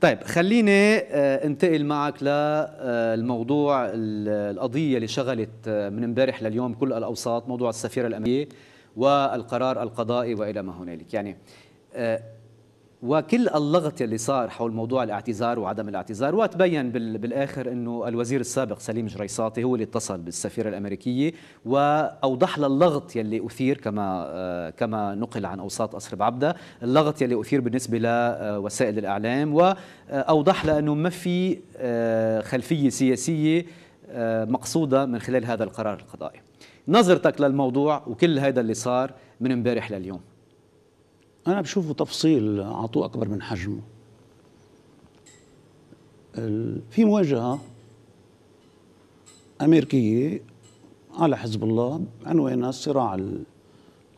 طيب خليني آه، انتقل معك للموضوع آه، القضيه اللي شغلت آه، من امبارح لليوم كل الاوساط موضوع السفيره الامريكيه والقرار القضائي والى ما هنالك يعني وكل اللغط اللي صار حول موضوع الاعتذار وعدم الاعتذار وتبين بالاخر انه الوزير السابق سليم جريصاتي هو اللي اتصل بالسفيره الامريكيه واوضح له اللغط يلي اثير كما كما نقل عن اوساط قصر بعبده اللغط يلي اثير بالنسبه لوسائل الاعلام واوضح له انه ما في آه، خلفيه سياسيه آه، مقصوده من خلال هذا القرار القضائي نظرتك للموضوع وكل هذا اللي صار من امبارح لليوم أنا بشوفه تفصيل أعطوه أكبر من حجمه في مواجهة أمريكية على حزب الله عنوانها الصراع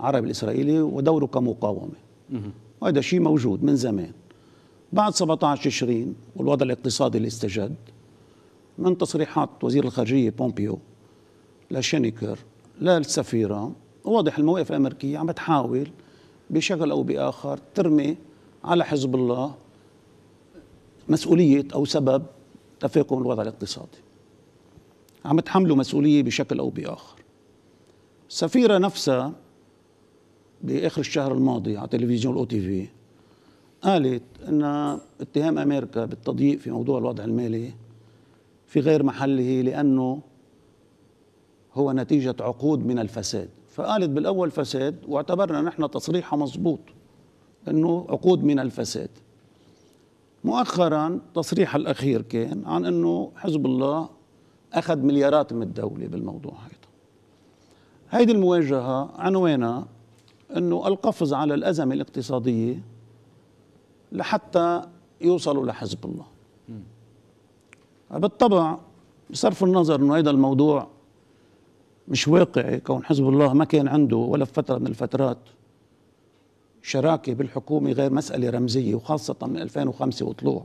العربي الإسرائيلي ودوره كمقاومة وهذا شيء موجود من زمان بعد 17 تشرين والوضع الاقتصادي اللي استجد من تصريحات وزير الخارجية بومبيو لشينيكر للسفيرة واضح المواقف الأمريكية عم بتحاول بشكل أو بآخر ترمي على حزب الله مسؤولية أو سبب تفاقم الوضع الاقتصادي عم تحمله مسؤولية بشكل أو بآخر السفيرة نفسها بآخر الشهر الماضي على تلفزيون الأو تي في قالت أن اتهام أمريكا بالتضييق في موضوع الوضع المالي في غير محله لأنه هو نتيجة عقود من الفساد فقالت بالاول فساد واعتبرنا نحن تصريحها مضبوط انه عقود من الفساد مؤخرا تصريح الاخير كان عن انه حزب الله اخذ مليارات من الدوله بالموضوع هيدا هيدي المواجهه عنوانها انه القفز على الازمه الاقتصاديه لحتى يوصلوا لحزب الله بالطبع بصرف النظر انه هذا الموضوع مش واقعي كون حزب الله ما كان عنده ولا في فترة من الفترات شراكة بالحكومة غير مسألة رمزية وخاصة من 2005 وطلوع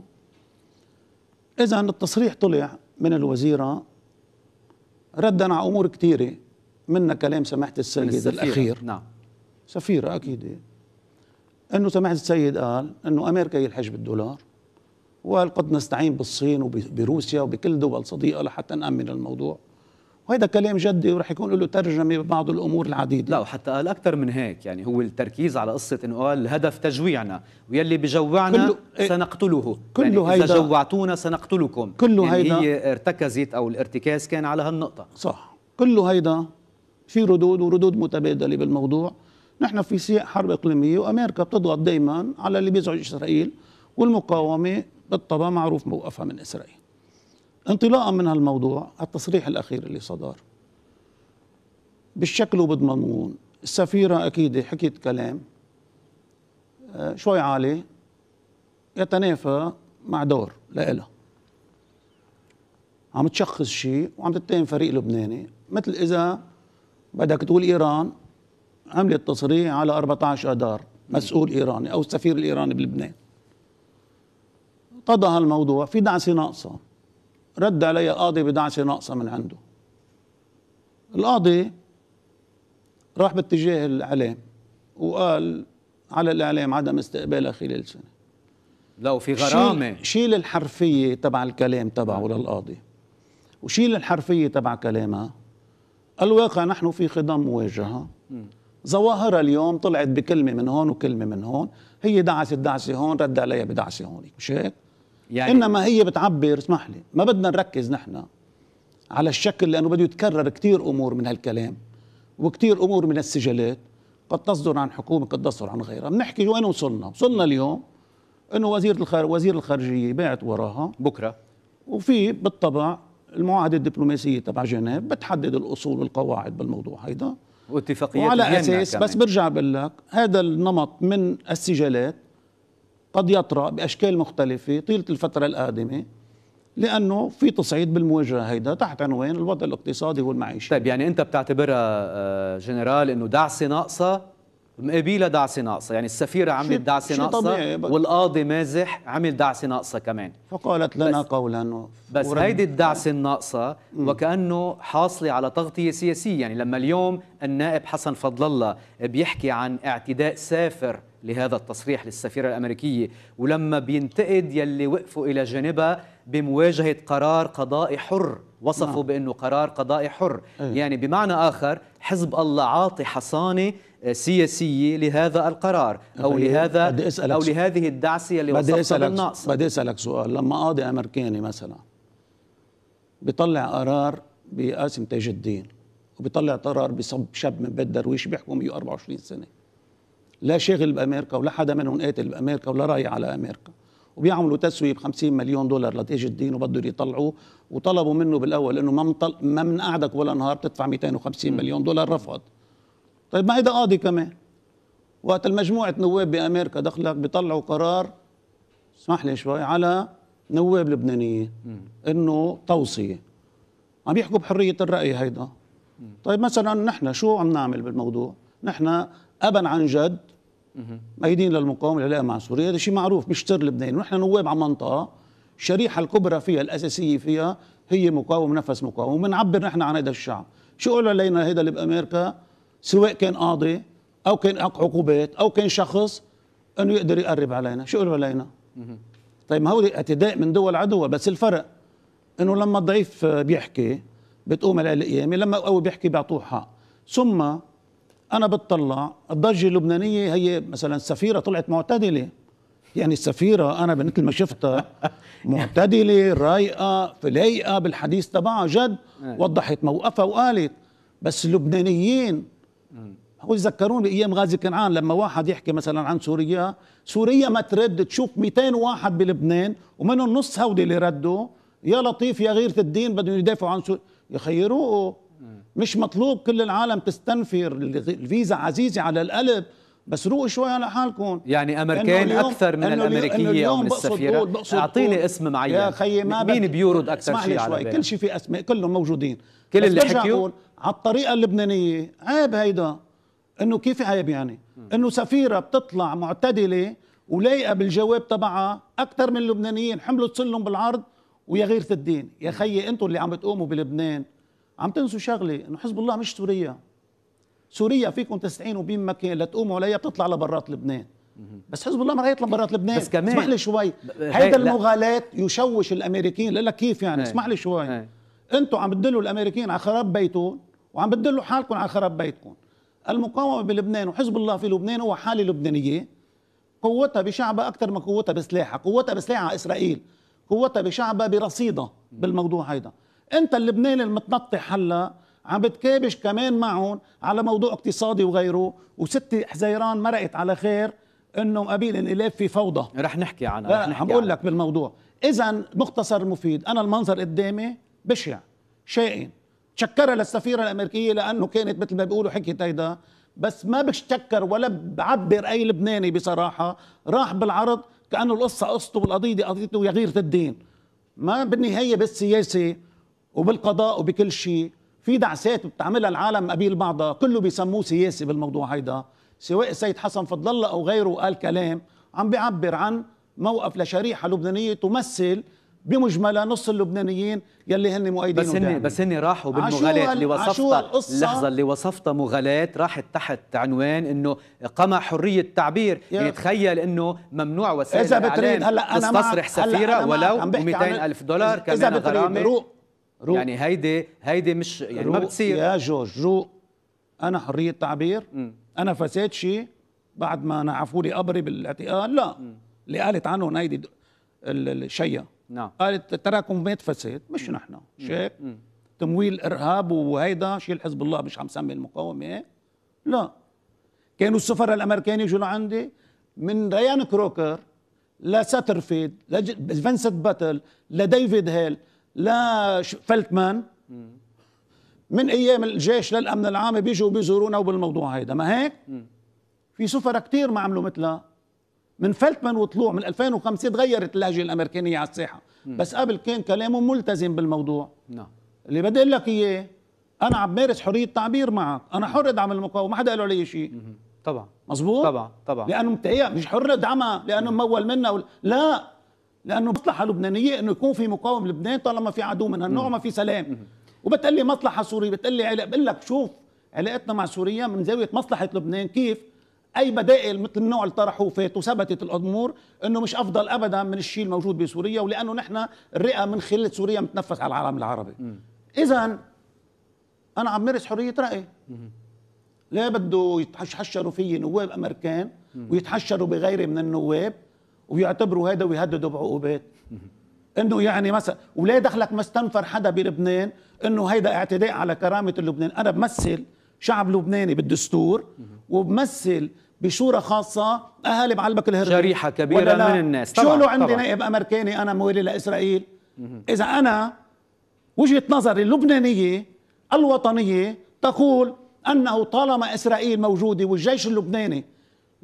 إذا التصريح طلع من الوزيرة ردا على أمور كثيرة منا كلام سماحة السيد من الأخير نعم سفيرة أكيد أنه سماحة السيد قال أنه أمريكا هي الحجب الدولار وقد نستعين بالصين وبروسيا وبكل دول صديقة لحتى نأمن الموضوع وهذا كلام جدي وراح يكون له ترجمه ببعض الامور العديده لا وحتى قال اكثر من هيك يعني هو التركيز على قصه انه قال الهدف تجويعنا ويلي بجوعنا كله إيه. سنقتله كله يعني هيدا اذا جوعتونا سنقتلكم كله يعني هيدا هي ارتكزت او الارتكاز كان على هالنقطه صح كله هيدا في ردود وردود متبادله بالموضوع نحن في سياق حرب اقليميه وامريكا بتضغط دائما على اللي بيزعج اسرائيل والمقاومه بالطبع معروف موقفها من اسرائيل انطلاقا من هالموضوع التصريح الاخير اللي صدر بالشكل وبالمضمون السفيره اكيد حكيت كلام آه، شوي عالي يتنافى مع دور لإلها عم تشخص شيء وعم تتهم فريق لبناني مثل اذا بدك تقول ايران عملت تصريح على 14 اذار مسؤول ايراني او السفير الايراني بلبنان قضى هالموضوع في دعسه ناقصه رد علي قاضي بدعسه ناقصه من عنده القاضي راح باتجاه الاعلام وقال على الاعلام عدم استقبالها خلال سنه لا وفي غرامه شيل, شيل الحرفيه تبع الكلام تبعه نعم. للقاضي وشيل الحرفيه تبع كلامها الواقع نحن في خضم مواجهه ظواهرها اليوم طلعت بكلمه من هون وكلمه من هون هي دعست دعسه هون رد عليها بدعسه هون مش هيك يعني انما هي بتعبر اسمح لي ما بدنا نركز نحن على الشكل لانه بده يتكرر كثير امور من هالكلام وكثير امور من السجلات قد تصدر عن حكومه قد تصدر عن غيرها بنحكي وين وصلنا وصلنا اليوم انه وزير الخار... وزير الخارجيه بعت وراها بكره وفي بالطبع المعاهده الدبلوماسيه تبع جنيف بتحدد الاصول والقواعد بالموضوع هيدا واتفاقيات وعلى اساس كمان. بس برجع بقول لك هذا النمط من السجلات قد يطرأ بأشكال مختلفة طيلة الفترة القادمة لانه في تصعيد بالمواجهه هيدا تحت عنوان الوضع الاقتصادي والمعيشي طيب يعني انت بتعتبرها آه، جنرال انه دعسه ناقصه مقابله دعسه ناقصه يعني السفيره عملت دعسه ناقصه والقاضي مازح عمل دعسه ناقصه كمان فقالت لنا بس قولا بس هيدي الدعسه الناقصه وكانه حاصله على تغطيه سياسيه يعني لما اليوم النائب حسن فضل الله بيحكي عن اعتداء سافر لهذا التصريح للسفيرة الأمريكية ولما بينتقد يلي وقفوا إلى جانبها بمواجهة قرار قضائي حر وصفوا نعم. بأنه قرار قضائي حر أيه. يعني بمعنى آخر حزب الله عاطي حصانة آه، سياسية لهذا القرار أو لهذا أو لهذه الدعسة اللي وصفتها بالنقص بدي أسألك سؤال لما قاضي أمريكاني مثلا بيطلع قرار بقاسم تاج الدين وبيطلع قرار بصب شاب من بيت درويش بيحكم 124 سنه لا شاغل بامريكا ولا حدا منهم قاتل بامريكا ولا راي على امريكا وبيعملوا تسويه ب 50 مليون دولار لتاج الدين وبدهم يطلعوه وطلبوا منه بالاول انه ما منطل ما بنقعدك ولا نهار بتدفع 250 م. مليون دولار رفض طيب ما هيدا قاضي كمان وقت المجموعة نواب بامريكا دخلك بيطلعوا قرار اسمح لي شوي على نواب لبنانيين انه توصيه عم يحكوا بحريه الراي هيدا طيب مثلا نحن شو عم نعمل بالموضوع نحن ابا عن جد ميدين للمقاومه العلاقه مع سوريا هذا شيء معروف بيشتر لبنان ونحن نواب على منطقه الشريحه الكبرى فيها الاساسيه فيها هي مقاوم نفس مقاوم بنعبر نحن عن هذا الشعب شو قالوا علينا هذا اللي بامريكا سواء كان قاضي او كان عقوبات او كان شخص انه يقدر يقرب علينا شو قالوا علينا طيب ما هو اعتداء من دول عدوة بس الفرق انه لما الضعيف بيحكي بتقوم على القيامه لما القوي بيحكي بيعطوه حق ثم انا بتطلع الضجه اللبنانيه هي مثلا السفيره طلعت معتدله يعني السفيره انا مثل ما شفتها معتدله رايقه فلايقه بالحديث تبعها جد إيه. وضحت موقفها وقالت بس اللبنانيين هو يذكرون بايام غازي كنعان لما واحد يحكي مثلا عن سوريا سوريا ما ترد تشوف 200 واحد بلبنان ومنهم نص هودي اللي ردوا يا لطيف يا غيره الدين بدهم يدافعوا عن سوريا يخيروه مش مطلوب كل العالم تستنفر الفيزا عزيزه على القلب بس روقوا شوي على حالكم يعني امريكان اكثر من الامريكيه او من السفيره اعطيني اسم معين يا خيي ما مين بيورد اكثر شيء على شوي. كل شيء في اسماء كلهم موجودين كل اللي حكيوا على الطريقه اللبنانيه عيب هيدا انه كيف عيب يعني انه سفيره بتطلع معتدله ولايقه بالجواب تبعها اكثر من اللبنانيين حملوا تسلم بالعرض ويا غيره الدين يا خيي انتم اللي عم بتقوموا بلبنان عم تنسوا شغله انه حزب الله مش سوريا سوريا فيكم تستعينوا كان لتقوموا عليها بتطلع لبرات لبنان بس حزب الله ما راح يطلع برات لبنان بس كمان اسمح لي شوي هيدا المغالاة يشوش الامريكيين لك كيف يعني هي. إيه، اسمح لي شوي إيه. انتم عم بتدلوا الامريكيين على خراب بيتهم وعم بتدلوا حالكم على خراب بيتكم المقاومه بلبنان وحزب الله في لبنان هو حاله لبنانيه قوتها بشعبها اكثر من قوتها بسلاحها قوتها بسلاحها اسرائيل قوتها بشعبها برصيدها بالموضوع هيدا انت اللبناني المتنطح هلا عم بتكابش كمان معهم على موضوع اقتصادي وغيره وست حزيران مرقت على خير انه قبيل انقلاب في فوضى رح نحكي عنها رح نحكي عم بقول لك بالموضوع اذا مختصر مفيد انا المنظر قدامي بشع شائن تشكرها للسفيره الامريكيه لانه كانت مثل ما بيقولوا حكي هيدا بس ما بشتكر ولا بعبر اي لبناني بصراحه راح بالعرض كانه القصه قصته والقضيه دي قضيته يا غيره الدين ما بالنهايه بالسياسه وبالقضاء وبكل شيء في دعسات بتعملها العالم قبيل بعضها كله بيسموه سياسي بالموضوع هيدا سواء السيد حسن فضل الله او غيره قال كلام عم بيعبر عن موقف لشريحه لبنانيه تمثل بمجملها نص اللبنانيين يلي هن مؤيدين بس هن بس هن راحوا بالمغالاة اللي وصفتها اللحظة اللي وصفتها مغالاة راحت تحت عنوان انه قمع حرية التعبير يعني تخيل انه ممنوع وسائل اذا بتريد هلا انا تستصرح سفيرة ولو 200 الف دولار كمان غرامة رو يعني هيدي هيدي مش يعني ما بتصير يا جورج رو انا حريه تعبير م. انا فساد شيء بعد ما نعفوا لي قبري بالاعتقال لا م. اللي قالت عنهم هيدي الشيا نعم قالت تراكمات فساد مش نحن شيك تمويل ارهاب وهيدا شيل حزب الله مش عم سمي المقاومه لا كانوا السفراء الامريكان يجوا لعندي من ريان كروكر لسترفيد لفنسنت باتل لديفيد هيل لا فلتمان من ايام الجيش للامن العام بيجوا بيزورونا وبالموضوع هيدا ما هيك في سفراء كثير ما عملوا مثلها من فلتمان وطلوع من 2005 تغيرت اللهجه الامريكانيه على الساحه بس قبل كان كلامه ملتزم بالموضوع نعم اللي بدي اقول لك اياه انا عم بمارس حريه تعبير معك انا حر ادعم المقاومه ما حدا قال علي شيء طبعا مزبوط طبعا طبعا لانه متهيأ مش حر ادعمها لانه ممول منا لا لانه مصلحه لبنانيه انه يكون في مقاوم لبنان طالما في عدو من هالنوع ما في سلام وبتقلي مصلحه سوريه بتقلي علاقه بقول لك شوف علاقتنا مع سوريا من زاويه مصلحه لبنان كيف اي بدائل مثل النوع اللي طرحوه فات وثبتت الامور انه مش افضل ابدا من الشيء الموجود بسوريا ولانه نحن الرئه من خلال سوريا متنفس على العالم العربي اذا انا عم مارس حريه راي لا بده يتحشروا في نواب امريكان ويتحشروا بغيري من النواب ويعتبروا هذا ويهددوا بعقوبات انه يعني مثلا ولا دخلك ما استنفر حدا بلبنان انه هيدا اعتداء على كرامه لبنان انا بمثل شعب لبناني بالدستور وبمثل بشورى خاصة أهالي بعلبك الهرب شريحة كبيرة من الناس طبعا شو لو عندي طبعًا. نائب أمريكاني أنا موالي لإسرائيل إذا أنا وجهة نظري اللبنانية الوطنية تقول أنه طالما إسرائيل موجودة والجيش اللبناني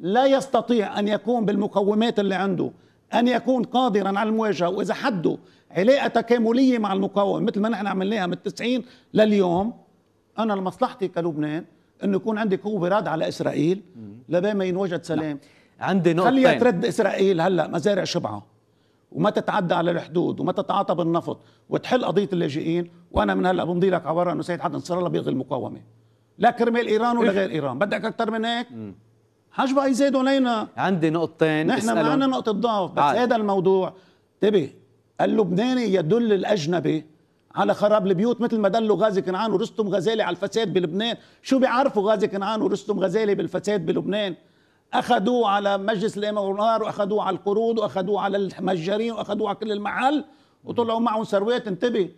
لا يستطيع أن يكون بالمقومات اللي عنده أن يكون قادرا على المواجهة وإذا حده علاقة تكاملية مع المقاومة مثل ما نحن عملناها من التسعين لليوم أنا لمصلحتي كلبنان أنه يكون عندي قوة راد على إسرائيل لبين ما ينوجد سلام لا. نعم. عندي نقطة خليها ترد إسرائيل هلأ مزارع شبعة وما تتعدى على الحدود وما تتعاطى بالنفط وتحل قضيه اللاجئين وانا من هلا بمضي لك عباره انه سيد حسن نصر الله بيلغي المقاومه لا كرمال ايران ولا غير ايران بدك اكثر من هيك حاش بقى يزيدوا علينا عندي نقطتين نحن ما عندنا نقطة ضعف بس عادي. هذا الموضوع تبي اللبناني يدل الأجنبي على خراب البيوت مثل ما دلوا غازي كنعان ورستم غزالي على الفساد بلبنان شو بيعرفوا غازي كنعان ورستم غزالي بالفساد بلبنان أخذوه على مجلس الإمام والنهار وأخذوه على القروض وأخذوه على المجارين وأخذوه على كل المحل وطلعوا معهم ثروات انتبه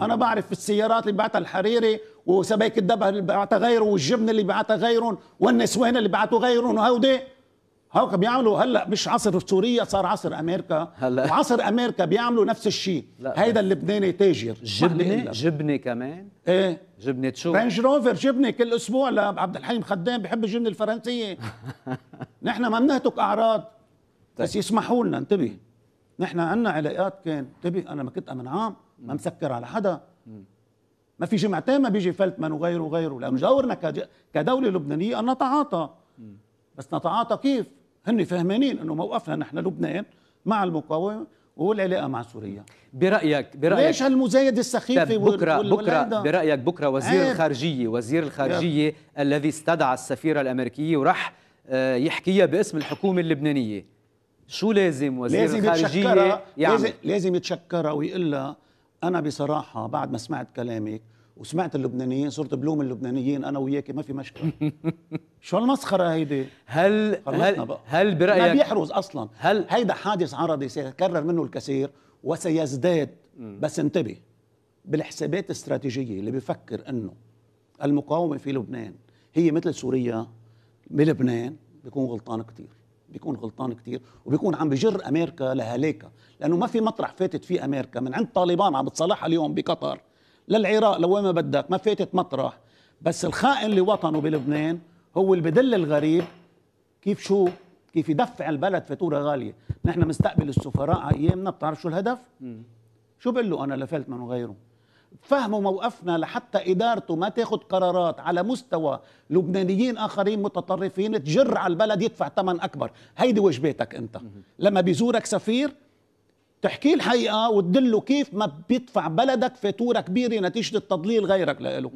انا بعرف السيارات اللي بعتها الحريري وسبائك الدبه اللي بعتها غيره والجبن اللي بعتها غيرهم والنسوان اللي بعتوا غيرهم وهودي هاوك بيعملوا هلا مش عصر سوريا صار عصر امريكا هلا وعصر امريكا بيعملوا نفس الشيء هيدا اللبناني تاجر جبنه جبنه كمان ايه جبنه شو رينج روفر جبنه كل اسبوع لعبد الحليم خدام بحب الجبنه الفرنسيه نحن ما بنهتك اعراض طيب. بس يسمحوا لنا انتبه نحن عندنا علاقات كان انتبه انا ما كنت امن عام ما مسكر على حدا ما في جمعتين ما بيجي فلتمان وغيره وغيره لانه جاورنا كدوله لبنانيه ان نتعاطى بس نتعاطى كيف؟ هن فهمانين انه موقفنا نحن لبنان مع المقاومه والعلاقه مع سوريا برايك برايك ليش هالمزايده السخيفه طيب، بكره وال... بكره برايك بكره وزير إيه. الخارجيه وزير الخارجيه يب. الذي استدعى السفيره الامريكيه وراح آه، يحكيها باسم الحكومه اللبنانيه شو لازم وزير لازم الخارجيه يعمل؟ لازم, لازم يتشكرها ويقول لها انا بصراحه بعد ما سمعت كلامك وسمعت اللبنانيين صرت بلوم اللبنانيين انا وياك ما في مشكله شو هالمسخره هيدي هل هل بقى. هل برايك ما بيحرز اصلا هل هيدا حادث عرضي سيتكرر منه الكثير وسيزداد بس انتبه بالحسابات الاستراتيجيه اللي بيفكر انه المقاومه في لبنان هي مثل سوريا بلبنان بيكون غلطان كثير بيكون غلطان كثير وبيكون عم بجر امريكا لهلاكها لانه ما في مطرح فاتت فيه امريكا من عند طالبان عم بتصالحها اليوم بقطر للعراق لوين ما بدك ما فاتت مطرح بس الخائن لوطنه بلبنان هو اللي بدل الغريب كيف شو كيف يدفع البلد فاتوره غاليه نحن مستقبل السفراء على ايامنا بتعرف شو الهدف شو بقول له انا لفلت من وغيره فهموا موقفنا لحتى ادارته ما تاخذ قرارات على مستوى لبنانيين اخرين متطرفين تجر على البلد يدفع ثمن اكبر هيدي واجباتك انت لما بيزورك سفير تحكي الحقيقه وتدله كيف ما بيدفع بلدك فاتوره كبيره نتيجه التضليل غيرك له